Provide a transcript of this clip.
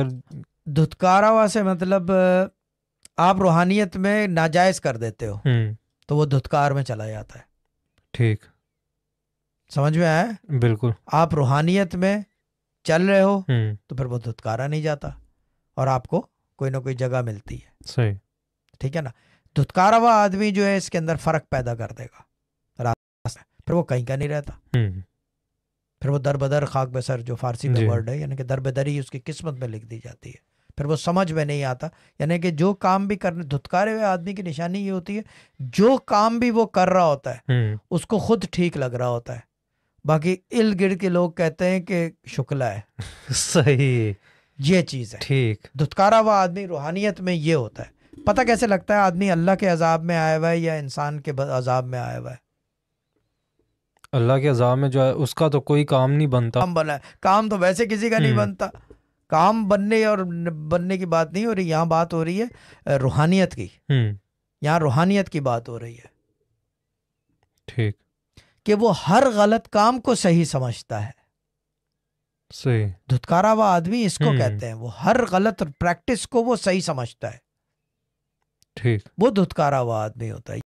धुतकारा हुआ से मतलब आप रूहानियत में नाजायज कर देते हो हम्म। तो वो धुतकार में चला जाता है ठीक समझ में आया बिल्कुल आप रूहानियत में चल रहे हो हम्म। तो फिर वो धुतकारा नहीं जाता और आपको कोई ना कोई जगह मिलती है सही ठीक है ना धुतकारा हुआ आदमी जो है इसके अंदर फर्क पैदा कर देगा फिर वो कहीं का नहीं रहता हम्म। फिर वो दर बदर खाक बसर जो फारसी में वर्ड है यानी कि दर बदर ही उसकी किस्मत में लिख दी जाती है फिर वो समझ में नहीं आता यानी कि जो काम भी करने धुतकारे हुए आदमी की निशानी ये होती है जो काम भी वो कर रहा होता है हम्म। उसको खुद ठीक लग रहा होता है बाकी इल गिर्द के लोग कहते हैं कि शुक्ला है सही ये चीज़ है ठीक धुतकारा हुआ आदमी रूहानियत में ये होता है पता कैसे लगता है आदमी अल्लाह के अजाब में आया हुआ है या इंसान के अजाब में आया हुआ है अल्लाह के अजाब में जो है उसका तो कोई काम नहीं बनता काम बना है काम तो वैसे किसी का नहीं हम्म। बनता काम बनने और बनने की बात नहीं हो रही यहाँ बात हो रही है रूहानियत की हम्म। यहाँ रूहानियत की बात हो रही है ठीक कि वो हर गलत काम को सही समझता है सही धुतकारा हुआ आदमी इसको हम्म। कहते हैं वो हर गलत प्रैक्टिस को वो सही समझता है ठीक वो धुतकारा हुआ आदमी होता है